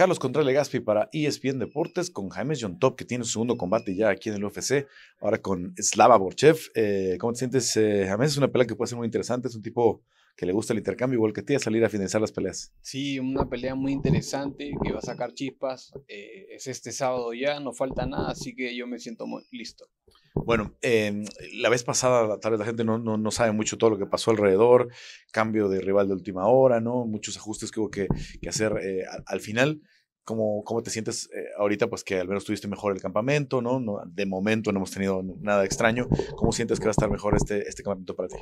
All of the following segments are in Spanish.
Carlos Contreras Legaspi para ESPN Deportes con Jaime Top que tiene su segundo combate ya aquí en el UFC, ahora con Slava Borchev. Eh, ¿Cómo te sientes, eh, James? Es una pelea que puede ser muy interesante, es un tipo que le gusta el intercambio, igual que a a salir a finalizar las peleas. Sí, una pelea muy interesante que va a sacar chispas. Eh, es este sábado ya, no falta nada, así que yo me siento muy listo. Bueno, em, la vez pasada tal vez la gente no, sabe mucho todo lo que pasó alrededor, cambio de rival de última hora, ¿no? Muchos ajustes que hubo que, hacer eh, al, final. ¿Cómo, te sientes eh, ahorita? Pues que al menos tuviste mejor el campamento, ¿no? De momento no hemos tenido nada extraño. ¿Cómo sientes que va a estar mejor este, este campamento para ti?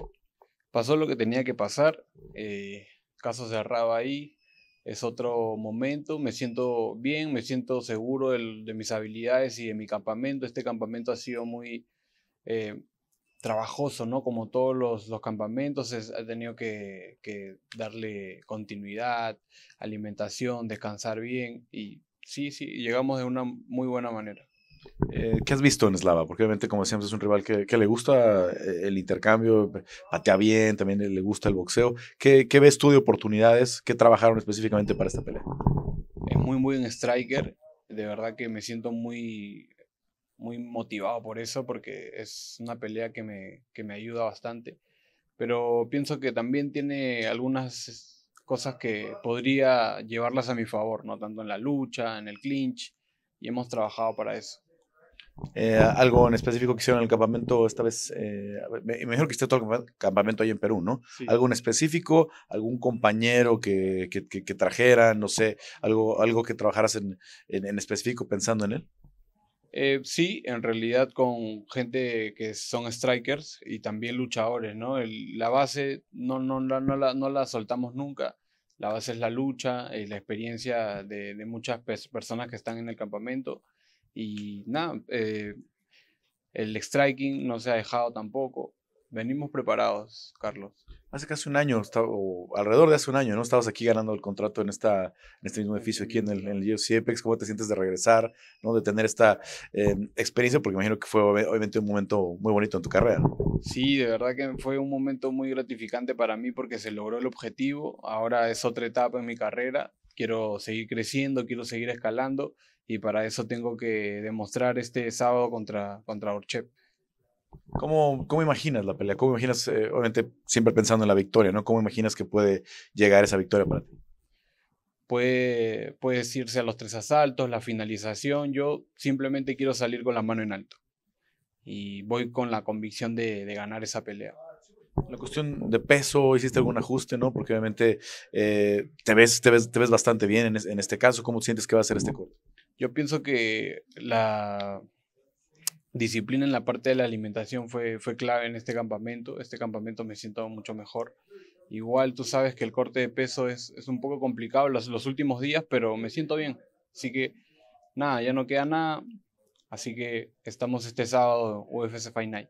Pasó lo que tenía que pasar. Eh, caso cerraba ahí es otro momento, me siento bien, me siento seguro de, mis habilidades y de mi campamento. Este campamento ha sido muy eh, trabajoso, ¿no? Como todos los, campamentos, he tenido que, que, darle continuidad, alimentación, descansar bien y sí, sí, llegamos de una muy buena manera. Eh, ¿Qué has visto en Slava? Porque obviamente, como decíamos, es un rival que, le gusta eh, el intercambio, patea bien, también le gusta el boxeo. ¿Qué, ves tú de oportunidades? ¿Qué trabajaron específicamente para esta pelea? Es eh, muy, muy un striker. De verdad que me siento muy, muy motivado por eso, porque es una pelea que me, que me ayuda bastante. Pero pienso que también tiene algunas cosas que podría llevarlas a mi favor, ¿no? Tanto en la lucha, en el clinch, y hemos trabajado para eso. Eh, algo en específico que hicieron en el campamento esta vez, eh, me que esté todo el campamento ahí en Perú, ¿no? Algo en específico, algún compañero que, que, trajera, no sé, algo, algo que trabajaras en, en, específico pensando en él. Eh, sí, en realidad con gente que son strikers y también luchadores, ¿no? la base no, no, no, no, la, no la soltamos nunca. La base es la lucha, y eh, la experiencia de, de muchas personas que están en el campamento y nada, eh, el striking no se ha dejado tampoco. Venimos preparados, Carlos. Hace casi un año, o alrededor de hace un año, ¿no? Estabas aquí ganando el contrato en, esta, en este mismo edificio, aquí en el, en UFC ¿Cómo te sientes de regresar, ¿no? de tener esta eh, experiencia? Porque imagino que fue obviamente un momento muy bonito en tu carrera. Sí, de verdad que fue un momento muy gratificante para mí porque se logró el objetivo. Ahora es otra etapa en mi carrera quiero seguir creciendo, quiero seguir escalando y para eso tengo que demostrar este sábado contra, contra Orchep. ¿Cómo, ¿Cómo, imaginas la pelea? ¿Cómo imaginas, eh, obviamente siempre pensando en la victoria, ¿no? ¿Cómo imaginas que puede llegar esa victoria para ti? Puede, puedes irse a los tres asaltos, la finalización. Yo simplemente quiero salir con la mano en alto. Y voy con la convicción de, de ganar esa pelea. La cuestión de peso, ¿hiciste algún ajuste, no? Porque obviamente eh, te, ves, te, ves, bastante bien en, este caso. ¿Cómo sientes que va a ser este corte? Yo pienso que la disciplina en la parte de la alimentación fue, fue clave en este campamento. Este campamento me siento mucho mejor. Igual tú sabes que el corte de peso es, es un poco complicado los, los últimos días, pero me siento bien. Así que nada, ya no queda nada. Así que estamos este sábado UFC Fight Night.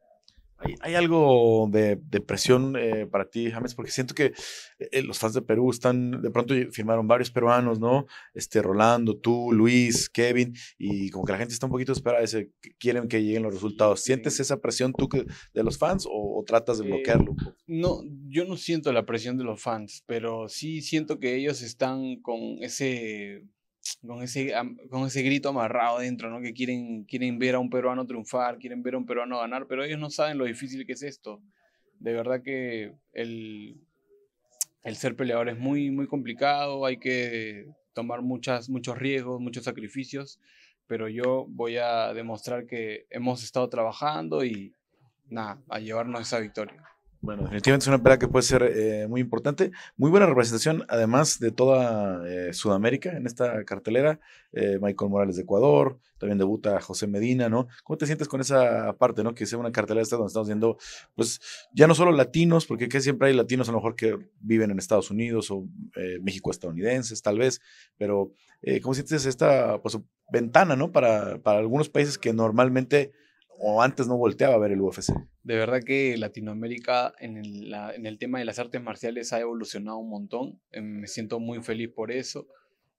¿Hay, algo de, presión eh, para ti, James? Porque siento que eh, los fans de Perú están, de pronto firmaron varios peruanos, ¿no? Este, Rolando, tú, Luis, Kevin, y como que la gente está un poquito esperada, ese, quieren que lleguen los resultados. ¿Sientes esa presión tú que, de los fans o, tratas de eh, bloquearlo? no, yo no siento la presión de los fans, pero sí siento que ellos están con ese con ese, con ese grito amarrado dentro, ¿no? Que quieren, quieren ver a un peruano triunfar, quieren ver a un peruano ganar, pero ellos no saben lo difícil que es esto. De verdad que el, ser peleador es muy, muy complicado, hay que tomar muchas, muchos riesgos, muchos sacrificios, pero yo voy a demostrar que hemos estado trabajando y nada, a llevarnos esa victoria. Bueno, definitivamente es una pelea que puede ser eh, muy importante. Muy buena representación, además de toda eh, Sudamérica en esta cartelera. Eh, Michael Morales de Ecuador, también debuta José Medina, ¿no? ¿Cómo te sientes con esa parte, ¿no? Que sea una cartelera esta donde estamos viendo, pues, ya no solo latinos, porque que siempre hay latinos a lo mejor que viven en Estados Unidos o México-estadounidenses, tal vez, pero ¿cómo sientes esta, pues, ventana, ¿no? Para, para algunos países que normalmente o antes no volteaba a ver el UFC. De verdad que Latinoamérica en el, tema de las artes marciales ha evolucionado un montón. Eh, me siento muy feliz por eso.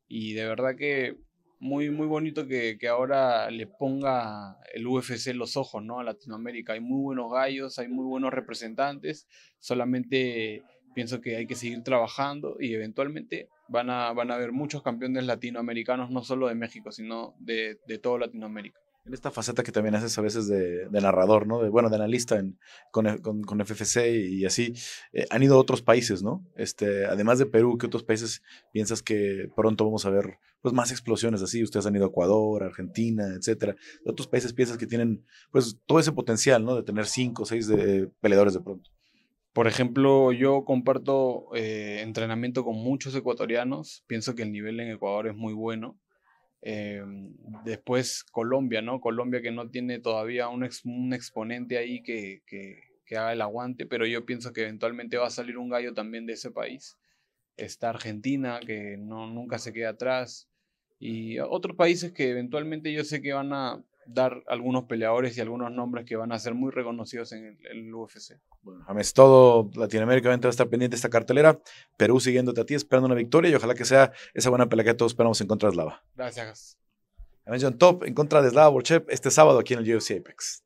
Y de verdad que muy, muy bonito que, ahora le ponga el UFC los ojos ¿no? a Latinoamérica. Hay muy buenos gallos, hay muy buenos representantes. Solamente pienso que hay que seguir trabajando y eventualmente van a, van a haber muchos campeones latinoamericanos, no solo de México, sino de, de toda Latinoamérica esta faceta que también haces a veces de, narrador, ¿no? De, bueno, de analista con, eh, FFC y así, eh, han ido a otros países, ¿no? Este, además de Perú, ¿qué otros países piensas que pronto vamos a ver pues, más explosiones así? Ustedes han ido a Ecuador, Argentina, etcétera. ¿De otros países piensas que tienen pues, todo ese potencial, ¿no? De tener cinco o seis eh, peleadores de pronto. Por ejemplo, yo comparto entrenamiento con muchos ecuatorianos. Pienso que el nivel en Ecuador es muy bueno. Em, después Colombia, ¿no? Colombia que no tiene todavía un, un exponente ahí que, haga el aguante, pero yo pienso que eventualmente va a salir un gallo también de ese país. Está Argentina, que no, nunca se queda atrás. Y otros países que eventualmente yo sé que van a, dar algunos peleadores y algunos nombres que van a ser muy reconocidos en el, UFC. Bueno, James, todo Latinoamérica va a estar pendiente de esta cartelera. Perú siguiéndote a ti, esperando una victoria y ojalá que sea esa buena pelea que todos esperamos en contra de Slava. Gracias. James Top en contra de Slava Borchev este sábado aquí en el UFC Apex.